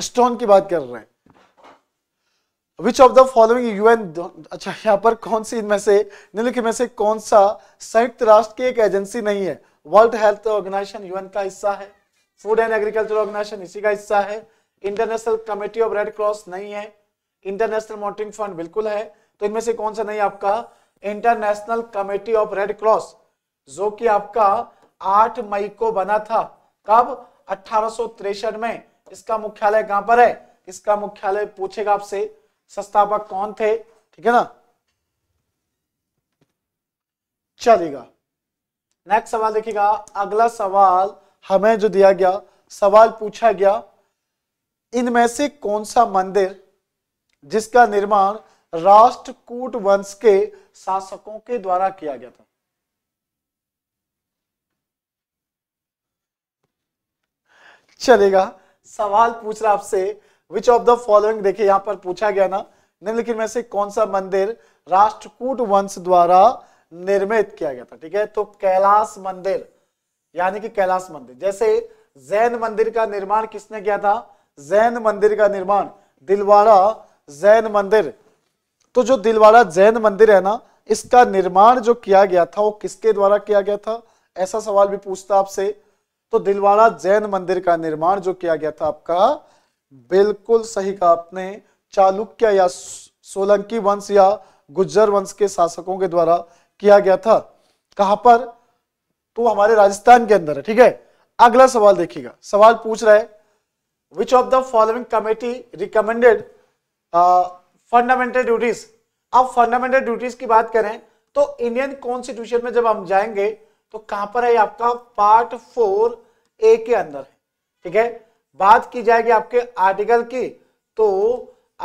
स्टोन की बात कर रहे हैं which of the following UN अच्छा यहाँ पर कौन सी इनमें से निम्नलिखित में से कौन सा संयुक्त राष्ट्र की एक एजेंसी नहीं है वर्ल्ड हेल्थ ऑर्गेनाइजेशन यूएन का हिस्सा है फूड एंड एग्रीकल्चर ऑर्गेनाइजेशन इसी का हिस्सा है international committee of red cross नहीं है इंटरनेशनल मॉनिटरिंग फंड बिल्कुल है तो इनमें से कौन सा नहीं आपका international committee of red cross जो कि आपका 8 मई को बना था कब अठारह में इसका मुख्यालय कहां पर है इसका मुख्यालय पूछेगा आपसे संस्थापक कौन थे ठीक है ना चलेगा नेक्स्ट सवाल देखिएगा अगला सवाल हमें जो दिया गया सवाल पूछा गया इनमें से कौन सा मंदिर जिसका निर्माण राष्ट्रकूट वंश के शासकों के द्वारा किया गया था चलेगा सवाल पूछ रहा आपसे विच ऑफ द फॉलोइंग देखिए यहां पर पूछा गया ना निम्नलिखित में से कौन सा मंदिर राष्ट्रकूट वंश द्वारा निर्मित किया गया था ठीक है तो कैलाश मंदिर यानी कि कैलाश मंदिर जैसे जैन मंदिर का निर्माण किसने किया था जैन मंदिर का निर्माण दिलवाड़ा जैन मंदिर तो जो दिलवाड़ा जैन मंदिर है ना इसका निर्माण जो किया गया था वो किसके द्वारा किया गया था ऐसा सवाल भी पूछता आपसे तो दिलवाड़ा जैन मंदिर का निर्माण जो किया गया था आपका बिल्कुल सही कहा आपने चालुक्य या सोलंकी वंश या गुज्जर वंश के शासकों के द्वारा किया गया था कहां पर तो हमारे राजस्थान के अंदर है ठीक है अगला सवाल देखिएगा सवाल पूछ रहा है which of the following committee recommended fundamental duties अब फंडामेंटल ड्यूटीज की बात करें तो इंडियन कॉन्स्टिट्यूशन में जब हम जाएंगे तो कहां पर है आपका पार्ट फोर ए के अंदर ठीक है बात की जाएगी आपके आर्टिकल की तो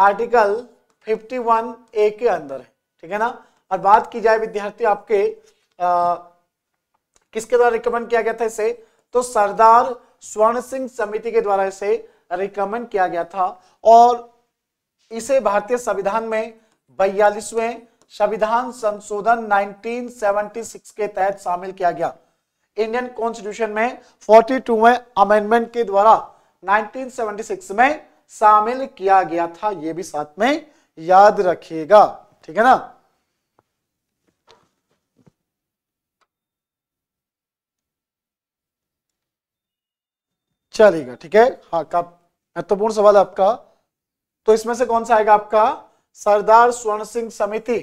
आर्टिकल 51 ए के अंदर है ठीक है ना और बात की जाए विद्यार्थी आपके आ, किसके द्वारा रिकमेंड किया गया था इसे तो सरदार स्वर्ण सिंह समिति के द्वारा इसे रिकमेंड किया गया था और इसे भारतीय संविधान में बयालीसवें संविधान संशोधन 1976 के तहत शामिल किया गया इंडियन कॉन्स्टिट्यूशन में 42वें अमेंडमेंट के द्वारा 1976 में शामिल किया गया था यह भी साथ में याद रखिएगा ठीक है ना चलेगा ठीक है हाँ का महत्वपूर्ण सवाल आपका तो इसमें से कौन सा आएगा आपका सरदार स्वर्ण सिंह समिति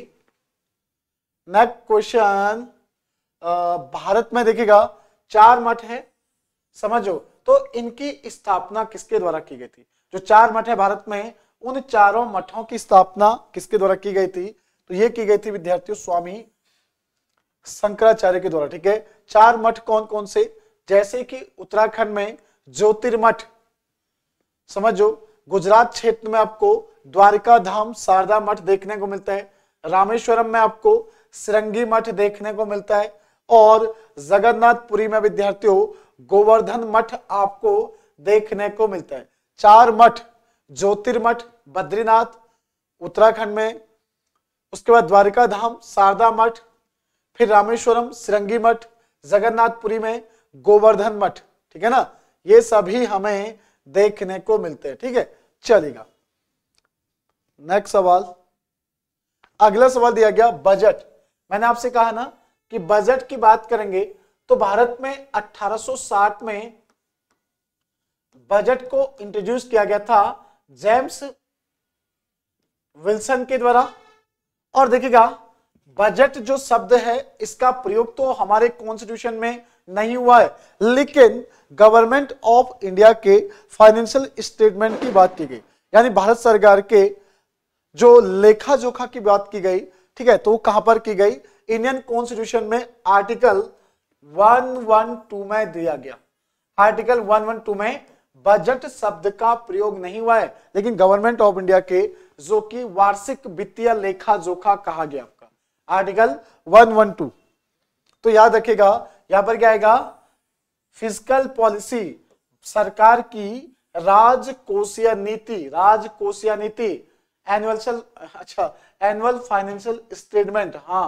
नेक्स्ट क्वेश्चन भारत में देखिएगा चार मठ है समझो तो इनकी स्थापना किसके द्वारा की गई थी जो चार मठ है भारत में उन चारों मठों की स्थापना किसके द्वारा की गई थी तो ये की गई थी विद्यार्थियों स्वामी शंकराचार्य के द्वारा ठीक है चार मठ कौन कौन से जैसे कि उत्तराखंड में ज्योतिर्मठ समझो गुजरात क्षेत्र में आपको द्वारका धाम शारदा मठ देखने को मिलता है रामेश्वरम में आपको सिरंगी मठ देखने को मिलता है और जगन्नाथपुरी में विद्यार्थियों गोवर्धन मठ आपको देखने को मिलता है चार मठ ज्योतिर्मठ बद्रीनाथ उत्तराखंड में उसके बाद द्वारिका धाम शारदा मठ फिर रामेश्वरम सिरंगी मठ जगन्नाथपुरी में गोवर्धन मठ ठीक है ना ये सभी हमें देखने को मिलते हैं ठीक है चलेगा नेक्स्ट सवाल अगला सवाल दिया गया बजट मैंने आपसे कहा ना कि बजट की बात करेंगे तो भारत में 1860 में बजट को इंट्रोड्यूस किया गया था जेम्स विल्सन के द्वारा और देखिएगा बजट जो शब्द है इसका प्रयोग तो हमारे कॉन्स्टिट्यूशन में नहीं हुआ है लेकिन गवर्नमेंट ऑफ इंडिया के फाइनेंशियल स्टेटमेंट की बात की गई यानी भारत सरकार के जो लेखा जोखा की बात की गई ठीक है तो वो कहां पर की गई इंडियन कॉन्स्टिट्यूशन में आर्टिकल 112 में दिया गया आर्टिकल 112 में बजट शब्द का प्रयोग नहीं हुआ है लेकिन गवर्नमेंट ऑफ इंडिया के जो कि वार्षिक वित्तीय लेखा जोखा कहा गया आपका आर्टिकल 112 तो याद रखेगा यहां पर क्या आएगा फिजिकल पॉलिसी सरकार की राजकोषीय नीति राजकोषीय नीति एनुअल अच्छा एनुअल फाइनेंशियल स्टेटमेंट हाँ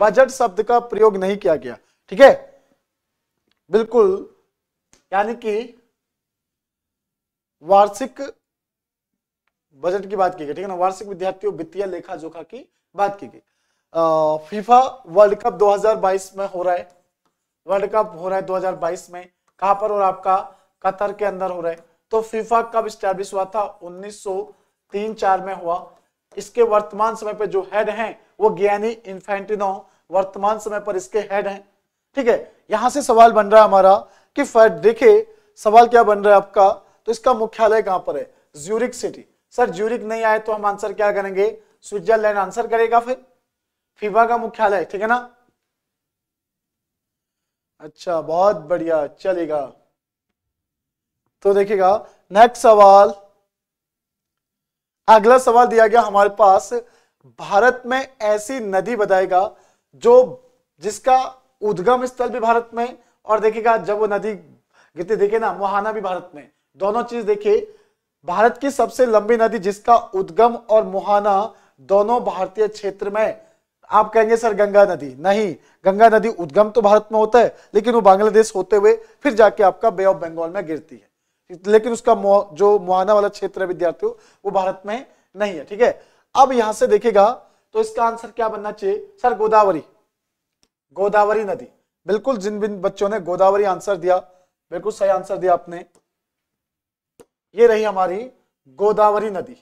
बजट शब्द का प्रयोग नहीं किया गया ठीक है बिल्कुल यानी कि वार्षिक बजट की बात की गई ठीक है ना वार्षिक विद्यार्थियों वित्तीय लेखा जोखा की बात की गई फीफा वर्ल्ड कप 2022 में हो रहा है वर्ल्ड कप हो रहा है 2022 में कहां पर और आपका कतर के अंदर हो रहा है तो फीफा कब स्टैब्लिश हुआ था 1903-4 में हुआ इसके वर्तमान समय पर जो हेड हैं वो ज्ञानी इन्फेंटिनो वर्तमान समय पर इसके हेड हैं ठीक है यहां से सवाल बन रहा है हमारा कि देखे सवाल क्या बन रहा है आपका तो इसका मुख्यालय कहां पर है ज्यूरिक सिटी सर ज्यूरिक नहीं आए तो हम आंसर क्या करेंगे स्विट्जरलैंड आंसर करेगा फिर फीबा का मुख्यालय ठीक है ना अच्छा बहुत बढ़िया चलेगा तो देखिएगा नेक्स्ट सवाल अगला सवाल दिया गया हमारे पास भारत में ऐसी नदी बताएगा जो जिसका उद्गम स्थल भी भारत में और देखिएगा जब वो नदी गिरती देखे ना मुहाना भी भारत में दोनों चीज देखिए भारत की सबसे लंबी नदी जिसका उद्गम और मुहाना दोनों भारतीय क्षेत्र में आप कहेंगे सर गंगा नदी नहीं गंगा नदी उद्गम तो भारत में होता है लेकिन वो बांग्लादेश होते हुए फिर जाके आपका बे ऑफ बंगाल में गिरती है लेकिन उसका जो मुहाना वाला क्षेत्र है विद्यार्थियों वो भारत में नहीं है ठीक है अब यहां से देखेगा तो इसका आंसर क्या बनना चाहिए सर गोदावरी गोदावरी नदी बिल्कुल जिन बिन बच्चों ने गोदावरी आंसर दिया बिल्कुल सही आंसर दिया आपने ये रही हमारी गोदावरी नदी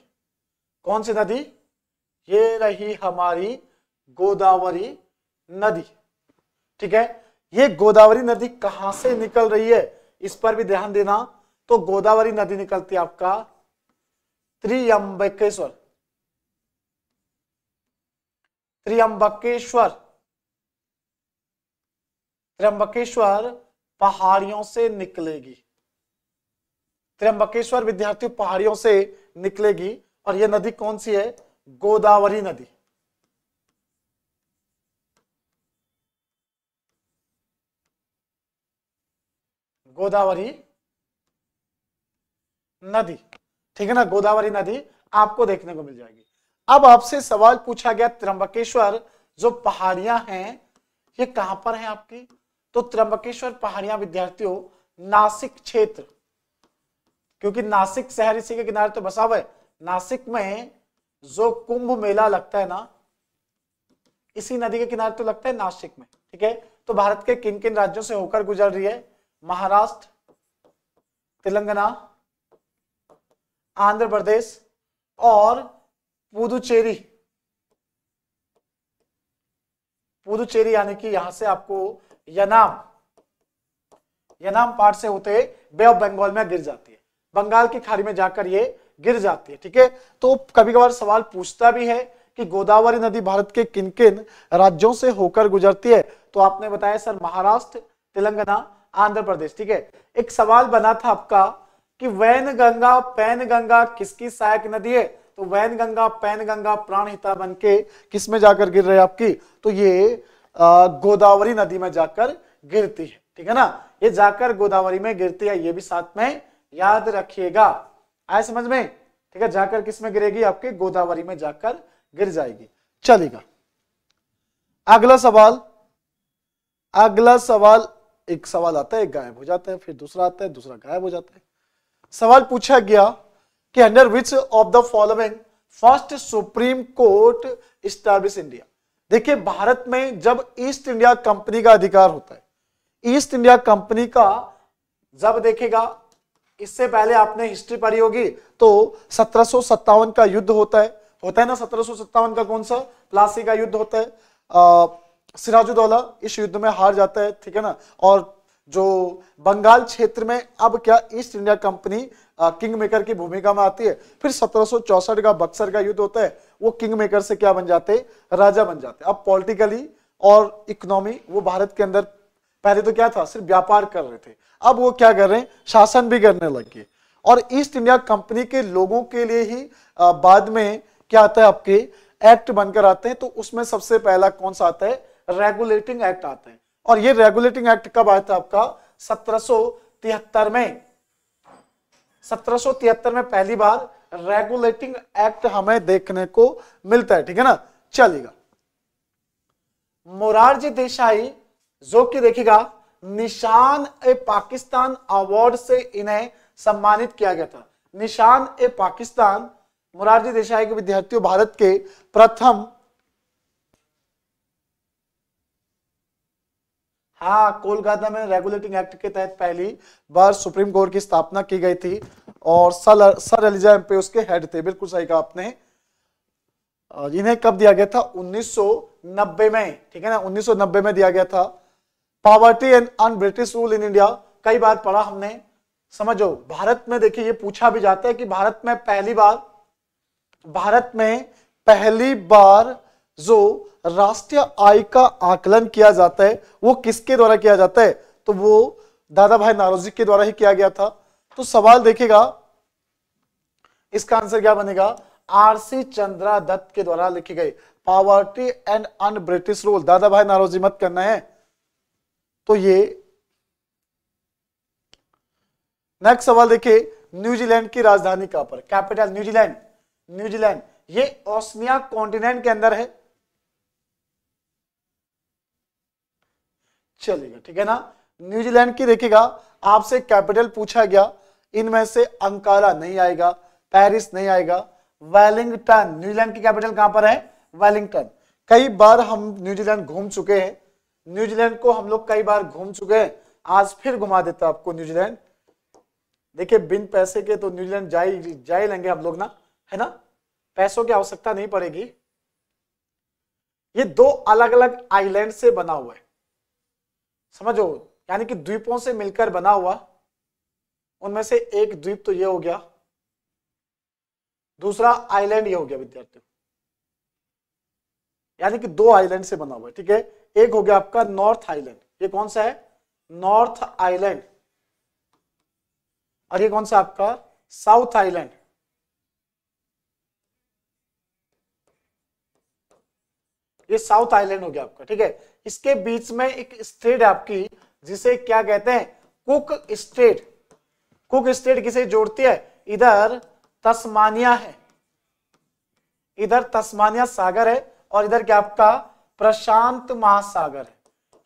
कौन सी नदी ये रही हमारी गोदावरी नदी ठीक है ये गोदावरी नदी कहां से निकल रही है इस पर भी ध्यान देना तो गोदावरी नदी निकलती है आपका त्रियंबकेश्वर त्रियंबकेश्वर त्र्यंबकेश्वर पहाड़ियों से निकलेगी त्र्यंबकेश्वर विद्यार्थियों पहाड़ियों से निकलेगी और यह नदी कौन सी है गोदावरी नदी गोदावरी नदी ठीक है ना गोदावरी नदी आपको देखने को मिल जाएगी अब आपसे सवाल पूछा गया त्र्यंबकेश्वर जो पहाड़ियां हैं ये कहां पर है आपकी तो त्रंबकेश्वर पहाड़ियां विद्यार्थियों नासिक क्षेत्र क्योंकि नासिक शहर इसी के किनारे तो बसा हुआ है नासिक में जो कुंभ मेला लगता है ना इसी नदी के किनारे तो लगता है नासिक में ठीक है तो भारत के किन किन राज्यों से होकर गुजर रही है महाराष्ट्र तेलंगाना आंध्र प्रदेश और पुदुचेरी पुदुचेरी यानी कि यहां से आपको यनाम यनाम पार्ट से होते बे ऑफ बंगाल में गिर जाती है बंगाल की खाड़ी में जाकर ये गिर जाती है ठीक है तो कभी कभार सवाल पूछता भी है कि गोदावरी नदी भारत के किन किन राज्यों से होकर गुजरती है तो आपने बताया सर महाराष्ट्र तेलंगाना आंध्र प्रदेश ठीक है एक सवाल बना था आपका कि वैन गंगा पैन गंगा किसकी सहायक नदी है तो वैन गंगा पैन गंगा प्राण हिता बन के किसमें जाकर गिर रहे आपकी तो ये गोदावरी नदी में जाकर गिरती है ठीक है ना ये जाकर गोदावरी में गिरती है ये भी साथ में याद रखिएगा आए समझ में ठीक है जाकर किस में गिरेगी आपके गोदावरी में जाकर गिर जाएगी चलेगा अगला सवाल अगला सवाल एक सवाल आता है गायब हो जाता है फिर दूसरा आता है दूसरा गायब हो जाता है सवाल पूछा गया कि under which of the following first supreme court establish India देखिए भारत में जब ईस्ट इंडिया कंपनी का अधिकार होता है ईस्ट इंडिया कंपनी का जब देखेगा इससे पहले आपने हिस्ट्री पढ़ी होगी तो सत्रह का युद्ध होता है होता है ना सत्रह का कौन सा प्लासी का युद्ध होता है सिराजुद्दौला इस युद्ध में हार जाता है ठीक है ना और जो बंगाल क्षेत्र में अब क्या East India Company king maker की भूमिका में आती है फिर सत्रह का बक्सर का युद्ध होता है वो किंग मेकर से क्या बन जाते राजा बन जाते अब पॉलिटिकली और इकोनॉमी वो भारत के अंदर पहले तो क्या था सिर्फ व्यापार कर रहे थे अब वो क्या कर रहे हैं शासन भी करने लग गए और ईस्ट इंडिया कंपनी के लोगों के लिए ही बाद में क्या आता है आपके एक्ट बनकर आते हैं तो उसमें सबसे पहला कौन सा आता है रेगुलेटिंग एक्ट आता है और ये रेगुलेटिंग एक्ट कब आया था आपका सत्रह में सत्रह में पहली बार रेगुलेटिंग एक्ट हमें देखने को मिलता है ठीक है ना चलिएगा मोरारजी देसाई जो कि देखिएगा निशान ए पाकिस्तान अवार्ड से इन्हें सम्मानित किया गया था निशान ए पाकिस्तान मोरारजी देसाई के विद्यार्थियों भारत के प्रथम हाँ कोलकाता में रेगुलेटिंग एक्ट के तहत पहली बार सुप्रीम कोर्ट की स्थापना की गई थी और सर एलिजा एम्पे उसके हेड थे बिल्कुल सही कहा आपने इन्हें कब दिया गया था 1990 में ठीक है ना 1990 में दिया गया था poverty and un British rule in India कई बार पढ़ा हमने समझो भारत में देखिए ये पूछा भी जाता है कि भारत में पहली बार भारत में पहली बार जो राष्ट्रीय आय का आकलन किया जाता है वो किसके द्वारा किया जाता है तो वो दादा भाई नारोजी के द्वारा ही किया गया था तो सवाल देखेगा इसका आंसर क्या बनेगा आरसी चंद्रा दत्त के द्वारा लिखी गई poverty and un British rule Dadabhai Naoroji मत करना है तो ये नेक्स्ट सवाल देखिए न्यूजीलैंड की राजधानी कहां पर कैपिटल न्यूजीलैंड न्यूजीलैंड ये ऑस्मिया कॉन्टिनेंट के अंदर है चलेगा ठीक है ना न्यूजीलैंड की देखिएगा आपसे कैपिटल पूछा गया इनमें से अंकारा नहीं आएगा पेरिस नहीं आएगा वेलिंगटन न्यूजीलैंड की कैपिटल कहां पर है वेलिंगटन कई बार हम न्यूजीलैंड घूम चुके हैं न्यूजीलैंड को हम लोग कई बार घूम चुके हैं आज फिर घुमा देता आपको न्यूजीलैंड देखिए बिन पैसे के तो न्यूजीलैंड जा जा ही लेंगे हम लोग ना है ना पैसों की आवश्यकता नहीं पड़ेगी ये दो अलग अलग आइलैंड से बना हुआ है समझो यानी कि द्वीपों से मिलकर बना हुआ उनमें से एक द्वीप तो ये हो गया दूसरा आइलैंड ये हो गया विद्यार्थियों यानी कि दो आइलैंड से बना हुआ है ठीक है एक हो गया आपका नॉर्थ आइलैंड ये कौन सा है नॉर्थ आइलैंड और ये कौन सा आपका साउथ आइलैंड ये साउथ आइलैंड हो गया आपका ठीक है इसके बीच में एक स्टेट आपकी जिसे क्या कहते हैं कुक स्टेट कुक स्टेट किसे जोड़ती है इधर तस्मानिया है इधर तस्मानिया सागर है और इधर क्या आपका प्रशांत महासागर है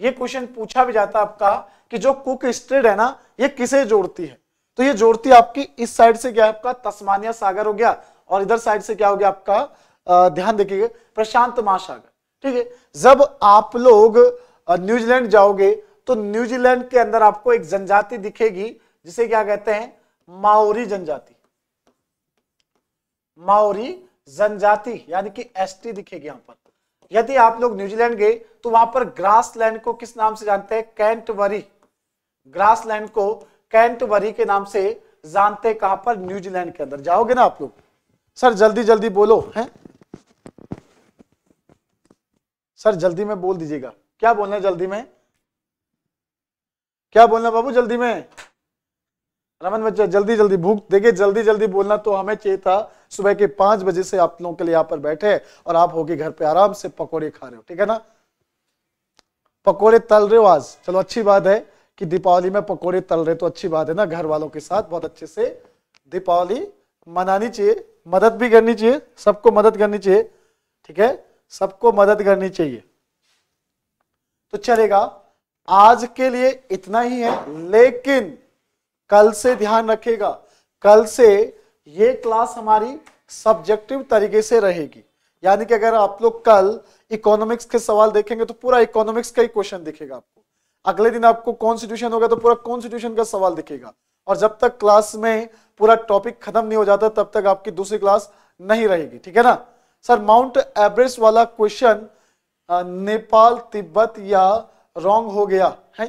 ये क्वेश्चन पूछा भी जाता है आपका कि जो कुक स्टेट है ना ये किसे जोड़ती है तो ये जोड़ती है आपकी इस साइड से क्या है आपका तस्मानिया सागर हो गया और इधर साइड से क्या हो गया आपका ध्यान देखिएगा प्रशांत महासागर ठीक है जब आप लोग न्यूजीलैंड जाओगे तो न्यूजीलैंड के अंदर आपको एक जनजाति दिखेगी जिसे क्या कहते हैं माओरी जनजाति माओरी जनजाति यानी कि एसटी दिखेगी यहां पर यदि आप लोग न्यूजीलैंड गए तो वहां पर ग्रास लैंड को किस नाम से जानते हैं कैंटवरी ग्रास लैंड को कैंटवरी के नाम से जानते कहां पर न्यूजीलैंड के अंदर जाओगे ना आप लोग सर जल्दी जल्दी बोलो हैं सर जल्दी में बोल दीजिएगा क्या बोलना है जल्दी में क्या बोलना बाबू जल्दी में रमन बच्चा जल्दी जल्दी भूख देखिए जल्दी जल्दी बोलना तो हमें चाहिए था सुबह के पांच बजे से आप लोगों के लिए यहाँ पर बैठे और आप होके घर पे आराम से पकोड़े खा रहे हो ठीक है ना पकोड़े तल रहे हो आज चलो अच्छी बात है कि दीपावली में पकोड़े तल रहे तो अच्छी बात है ना घर वालों के साथ बहुत अच्छे से दीपावली मनानी चाहिए मदद भी करनी चाहिए सबको मदद करनी चाहिए ठीक है सबको मदद करनी चाहिए तो चलेगा आज के लिए इतना ही है लेकिन कल से ध्यान रखेगा कल से ये क्लास हमारी सब्जेक्टिव तरीके से रहेगी यानी कि अगर आप लोग कल इकोनॉमिक्स के सवाल देखेंगे तो पूरा इकोनॉमिक्स का ही क्वेश्चन दिखेगा आपको अगले दिन आपको कॉन्स्टिट्यूशन होगा तो पूरा कॉन्स्टिट्यूशन का सवाल दिखेगा और जब तक क्लास में पूरा टॉपिक खत्म नहीं हो जाता तब तक आपकी दूसरी क्लास नहीं रहेगी ठीक है ना सर माउंट एवरेस्ट वाला क्वेश्चन नेपाल तिब्बत या रॉन्ग हो गया है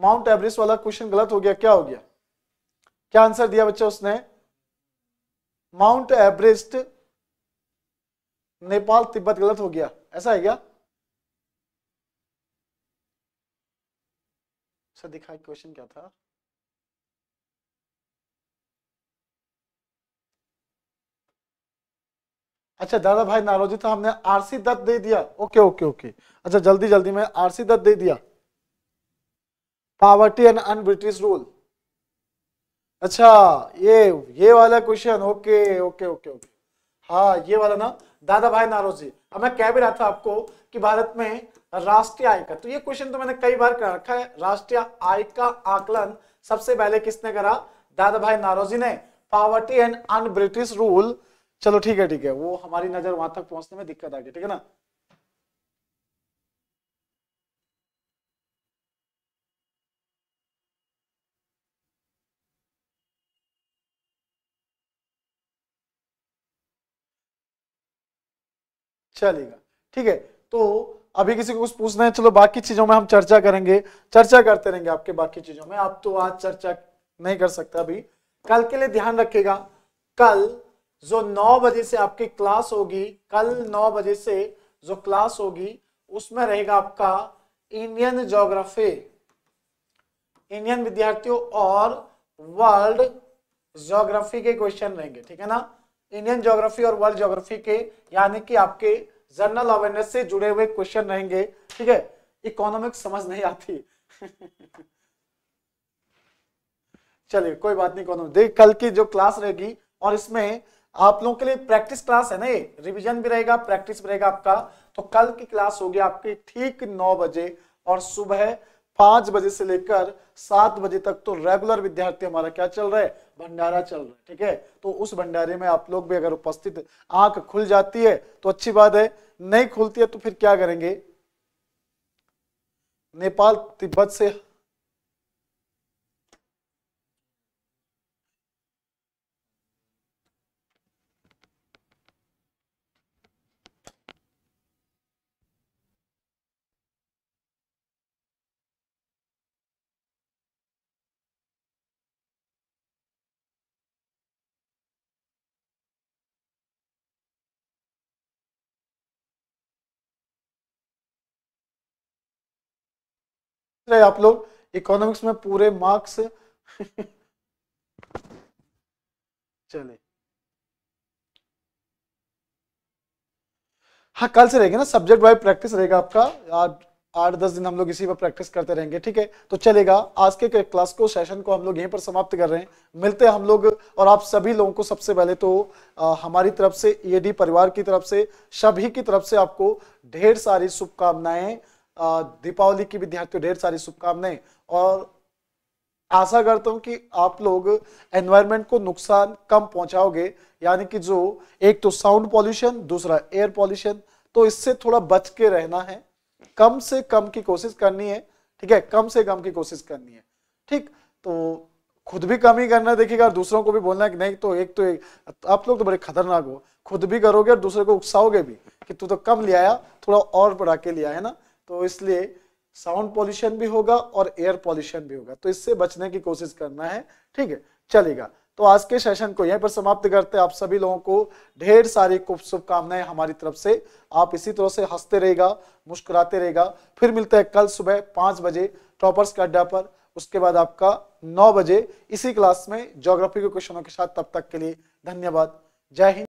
माउंट एवरेस्ट वाला क्वेश्चन गलत हो गया क्या हो गया क्या आंसर दिया बच्चा उसने माउंट एवरेस्ट नेपाल तिब्बत गलत हो गया ऐसा है क्या सर दिखाई क्वेश्चन क्या था अच्छा दादा भाई नारोजी तो हमने आरसी दत्त दे दिया ओके ओके ओके अच्छा जल्दी जल्दी में आरसी दत्त दे दिया poverty and un British rule अच्छा ये ये वाला question okay okay okay okay हाँ ये वाला ना दादा भाई नारोजी अब मैं कह भी रहा था आपको कि भारत में राष्ट्रीय आय का तो ये क्वेश्चन तो मैंने कई बार कर रखा है राष्ट्रीय आय का आकलन सबसे पहले किसने करा दादा भाई नारोजी ने poverty and un British rule चलो ठीक है ठीक है वो हमारी नजर वहां तक पहुंचने में दिक्कत आ गई ठीक है ना चलेगा ठीक है तो अभी किसी को कुछ पूछना है चलो बाकी चीजों में हम चर्चा करेंगे चर्चा करते रहेंगे आपके बाकी चीजों में आप तो आज चर्चा नहीं कर सकते अभी कल के लिए ध्यान रखिएगा कल जो 9 बजे से आपकी क्लास होगी कल 9 बजे से जो क्लास होगी उसमें रहेगा आपका इंडियन ज्योग्राफी इंडियन विद्यार्थियों और वर्ल्ड ज्योग्राफी के क्वेश्चन रहेंगे ठीक है ना इंडियन ज्योग्राफी और वर्ल्ड ज्योग्राफी के यानी कि आपके जनरल अवेयरनेस से जुड़े हुए क्वेश्चन रहेंगे ठीक है इकोनॉमिक समझ नहीं आती चलिए कोई बात नहीं इकोनॉमिक देख कल की जो क्लास रहेगी और इसमें आप लोगों के लिए प्रैक्टिस क्लास है ना ये रिविजन भी रहेगा प्रैक्टिस भी रहेगा आपका तो कल की क्लास होगी आपकी ठीक नौ बजे और सुबह पांच बजे से लेकर सात बजे तक तो रेगुलर विद्यार्थी हमारा क्या चल रहा है भंडारा चल रहा है ठीक है तो उस भंडारे में आप लोग भी अगर उपस्थित आंख खुल जाती है तो अच्छी बात है नहीं खुलती है तो फिर क्या करेंगे नेपाल तिब्बत से रहे आप लोग इकोनॉमिक्स में पूरे मार्क्स चले हाँ कल से रहेगा ना सब्जेक्ट वाइज प्रैक्टिस रहेगा आपका आठ दस दिन हम लोग इसी पर प्रैक्टिस करते रहेंगे ठीक है तो चलेगा आज के क्लास को सेशन को हम लोग यहीं पर समाप्त कर रहे हैं मिलते हैं हम लोग और आप सभी लोगों को सबसे पहले तो आ, हमारी तरफ से ईएडी e परिवार की तरफ से सभी की तरफ से आपको ढेर सारी शुभकामनाएं दीपावली की विद्यार्थियों ढेर सारी शुभकामनाएं और आशा करता हूं कि आप लोग एनवायरनमेंट को नुकसान कम पहुंचाओगे यानी कि जो एक तो साउंड पॉल्यूशन दूसरा एयर पॉल्यूशन तो इससे थोड़ा बच के रहना है कम से कम की कोशिश करनी है ठीक है कम से कम की कोशिश करनी है ठीक तो खुद भी कम ही करना देखिएगा और दूसरों को भी बोलना कि नहीं तो एक तो एक आप लोग तो बड़े खतरनाक हो खुद भी करोगे और दूसरे को उकसाओगे भी कि तू तो कम ले आया थोड़ा और बढ़ा के लिया है ना तो इसलिए साउंड पॉल्यूशन भी होगा और एयर पॉल्यूशन भी होगा तो इससे बचने की कोशिश करना है ठीक है चलेगा तो आज के सेशन को यहीं पर समाप्त करते हैं आप सभी लोगों को ढेर सारी शुभकामनाएं हमारी तरफ से आप इसी तरह से हंसते रहेगा मुस्कुराते रहेगा फिर मिलते हैं कल सुबह पाँच बजे टॉपर्स के अड्डा पर उसके बाद आपका नौ बजे इसी क्लास में ज्योग्राफी के क्वेश्चनों के साथ तब तक के लिए धन्यवाद जय हिंद